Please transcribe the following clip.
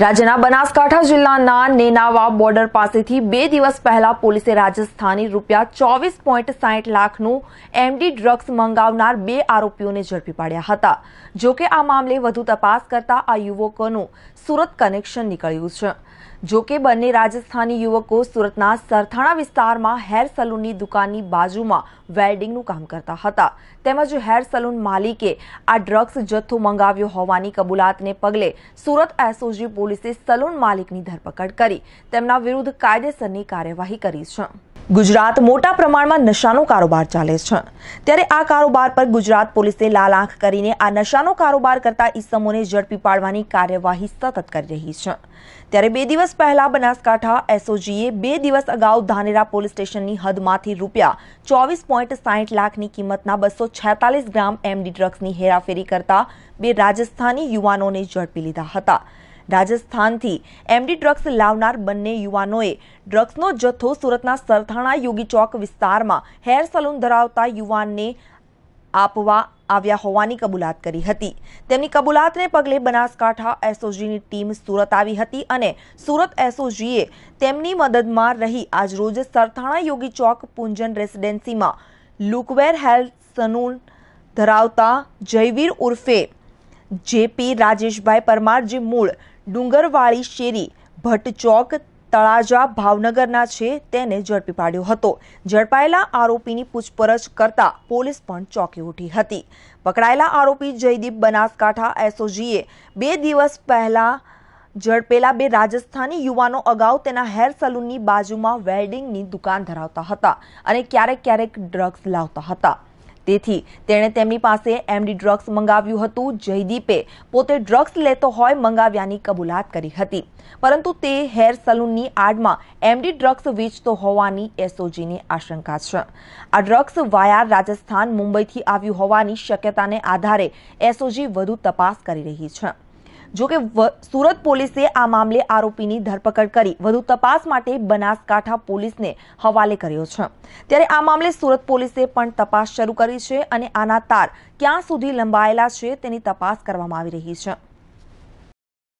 રાજ્યના બનાસકાંઠા જિલ્લાના નેનાવા બોર્ડર પાસેથી બે દિવસ પહેલા પોલીસે રાજસ્થાની રૂપિયા ચોવીસ પોઈન્ટ સાહીઠ લાખનું એમડી ડ્રગ્સ મંગાવનાર બે આરોપીઓને ઝડપી પાડ્યા હતા જો કે આ મામલે વધુ તપાસ કરતા આ યુવકોનું સુરત કનેક્શન નીકળ્યું છે જો કે બંને રાજસ્થાની યુવકો સુરતના સરથાણા વિસ્તારમાં હેર સલૂનની દુકાનની બાજુમાં વેલ્ડિંગનું કામ કરતા હતા તેમજ હેર સલૂન માલિકે આ ડ્રગ્સ જથ્થો મંગાવ્યો હોવાની કબૂલાતને પગલે સુરત એસઓજી પોલીસે સલૂન માલિકની ધરપકડ કરી તેમના વિરુદ્ધ કાયદેસરની કાર્યવાહી કરી છે ગુજરાત મોટા પ્રમાણમાં નશાનો કારોબાર ચાલે છે ત્યારે આ કારોબાર પર ગુજરાત પોલીસે લાલ આંખ કરીને આ નશાનો કારોબાર કરતા ઈસમોને ઝડપી પાડવાની કાર્યવાહી સતત કરી રહી છે ત્યારે બે દિવસ પહેલા બનાસકાંઠા એસઓજીએ બે દિવસ અગાઉ ધાનેરા પોલીસ સ્ટેશનની હદમાંથી રૂપિયા ચોવીસ પોઈન્ટ સાહીઠ લાખની કિંમતના બસો છેતાલીસ ગ્રામ એમડી ડ્રગ્સની હેરાફેરી કરતા બે રાજસ્થાની યુવાનોને ઝડપી લીધા હતા રાજસ્થાનથી એમડી ડ્રગ્સ લાવનાર બંને યુવાનોએ ડ્રગ્સનો જથ્થો સુરતના સરથાણા યોગી ચોક વિસ્તારમાં હેર સલૂન ધરાવતા યુવાનને આપવા આવ્યા હોવાની કબૂલાત કરી હતી તેમની કબૂલાતને પગલે બનાસકાંઠા એસઓજીની ટીમ સુરત આવી હતી અને સુરત એસઓજીએ તેમની મદદમાં રહી આજરોજ સરથાણા યોગી ચોક પૂંજન રેસિડેન્સીમાં લુકવેર હેલ્થ સલૂન ધરાવતા જયવીર ઉર્ફે જેપી રાજેશભાઈ પરમાર જે મૂળ ડુંગરવાળી શેરી ભટ્ટ ચોક તળાજા ભાવનગરના છે તેને ઝડપી પાડ્યો હતો ઝડપાયેલા આરોપીની પૂછપરછ કરતા પોલીસ પણ ચોંકી ઉઠી હતી પકડાયેલા આરોપી જયદીપ બનાસકાંઠા એસઓજીએ બે દિવસ પહેલા ઝડપેલા બે રાજસ્થાની યુવાનો અગાઉ તેના હેર સલૂનની બાજુમાં વેલ્ડિંગની દુકાન ધરાવતા હતા અને ક્યારેક ક્યારેક ડ્રગ્સ લાવતા હતા તેથી તેણે તેમની પાસે એમડી ડ્રગ્સ મંગાવ્યું હતું જયદીપે પોતે ડ્રગ્સ લેતો હોય મંગાવ્યાની કબૂલાત કરી હતી પરંતુ તે હેર સલૂનની આડમાં એમડી ડ્રગ્સ વેચતો હોવાની એસઓજીની આશંકા છે આ ડ્રગ્સ વાયા રાજસ્થાન મુંબઈથી આવ્યું હોવાની શક્યતાને આધારે એસઓજી વધુ તપાસ કરી રહી છે જોકે સુરત પોલીસે આ મામલે આરોપીની ધરપકડ કરી વધુ તપાસ માટે બનાસકાંઠા પોલીસને હવાલે કર્યો છે ત્યારે આ મામલે સુરત પોલીસે પણ તપાસ શરૂ કરી છે અને આના તાર ક્યાં સુધી લંબાયેલા છે તેની તપાસ કરવામાં આવી રહી છે